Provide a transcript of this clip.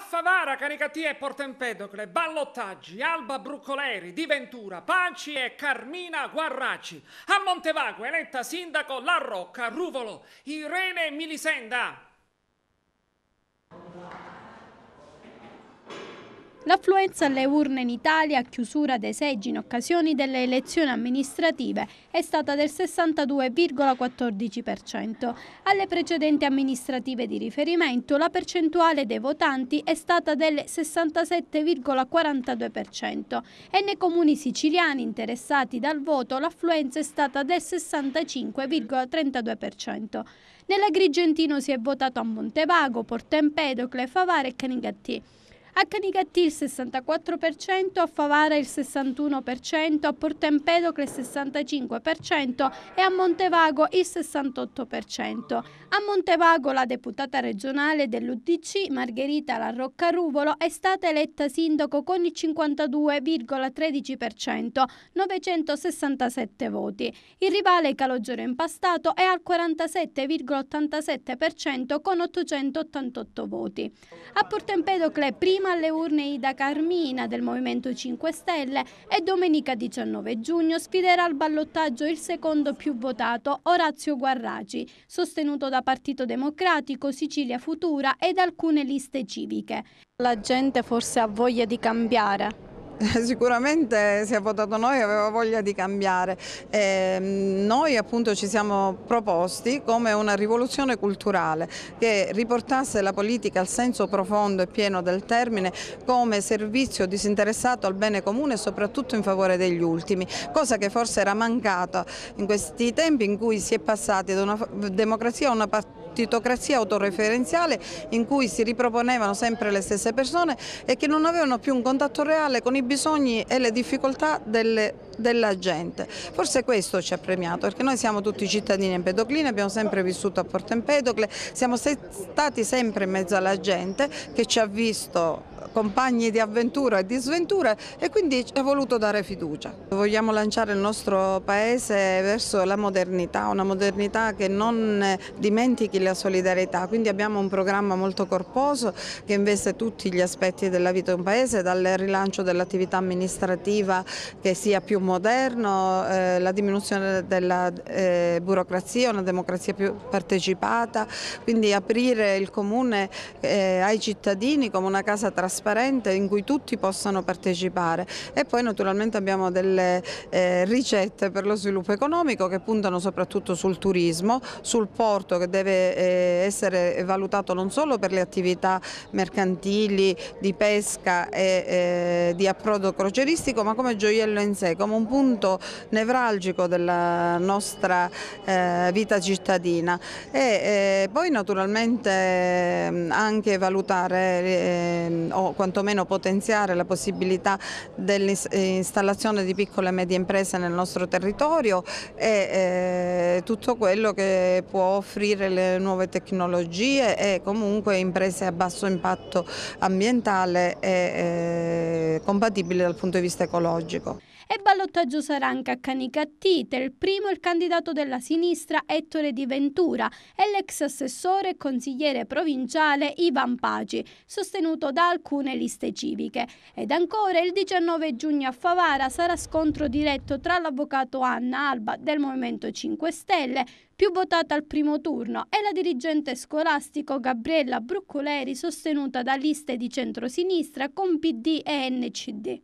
Favara, Canicatia e Portempedocle, Ballottaggi, Alba Bruccoleri, Di Ventura, Panci e Carmina Guarraci. A Montevago eletta sindaco La Rocca, Ruvolo, Irene Milisenda. L'affluenza alle urne in Italia a chiusura dei seggi in occasione delle elezioni amministrative è stata del 62,14%. Alle precedenti amministrative di riferimento la percentuale dei votanti è stata del 67,42% e nei comuni siciliani interessati dal voto l'affluenza è stata del 65,32%. Nell'Agrigentino si è votato a Montevago, Porto Empedocle, Favare e Canigattì a Canicattì il 64%, a Favara il 61%, a Porto Empedocle il 65% e a Montevago il 68%. A Montevago la deputata regionale dell'UDC Margherita Larroccaruvolo è stata eletta sindaco con il 52,13%, 967 voti. Il rivale Calogero Impastato è al 47,87% con 888 voti. A Porto Empedocle prima prima alle urne Ida Carmina del Movimento 5 Stelle e domenica 19 giugno sfiderà al ballottaggio il secondo più votato Orazio Guarraci, sostenuto da Partito Democratico, Sicilia Futura ed alcune liste civiche. La gente forse ha voglia di cambiare, Sicuramente si è votato noi, aveva voglia di cambiare. Eh, noi appunto ci siamo proposti come una rivoluzione culturale che riportasse la politica al senso profondo e pieno del termine come servizio disinteressato al bene comune e soprattutto in favore degli ultimi, cosa che forse era mancata in questi tempi in cui si è passati da una democrazia a una partita titocrazia autoreferenziale in cui si riproponevano sempre le stesse persone e che non avevano più un contatto reale con i bisogni e le difficoltà delle persone della gente. Forse questo ci ha premiato, perché noi siamo tutti cittadini empedoclini, abbiamo sempre vissuto a Porto Empedocle, siamo stati sempre in mezzo alla gente che ci ha visto compagni di avventura e di sventura e quindi ci ha voluto dare fiducia. Vogliamo lanciare il nostro paese verso la modernità, una modernità che non dimentichi la solidarietà, quindi abbiamo un programma molto corposo che investe tutti gli aspetti della vita di un paese, dal rilancio dell'attività amministrativa che sia più moderno, eh, la diminuzione della eh, burocrazia, una democrazia più partecipata, quindi aprire il comune eh, ai cittadini come una casa trasparente in cui tutti possano partecipare e poi naturalmente abbiamo delle eh, ricette per lo sviluppo economico che puntano soprattutto sul turismo, sul porto che deve eh, essere valutato non solo per le attività mercantili, di pesca e eh, di approdo croceristico ma come gioiello in sé, come un punto nevralgico della nostra eh, vita cittadina e eh, poi naturalmente ehm, anche valutare eh, o quantomeno potenziare la possibilità dell'installazione di piccole e medie imprese nel nostro territorio e eh, tutto quello che può offrire le nuove tecnologie e comunque imprese a basso impatto ambientale e eh, compatibili dal punto di vista ecologico. E ballottaggio sarà anche a Canicattite. il primo il candidato della sinistra Ettore Di Ventura e l'ex assessore e consigliere provinciale Ivan Paci, sostenuto da alcune liste civiche. Ed ancora il 19 giugno a Favara sarà scontro diretto tra l'avvocato Anna Alba del Movimento 5 Stelle, più votata al primo turno, e la dirigente scolastico Gabriella Bruccoleri, sostenuta da liste di centrosinistra con PD e NCD.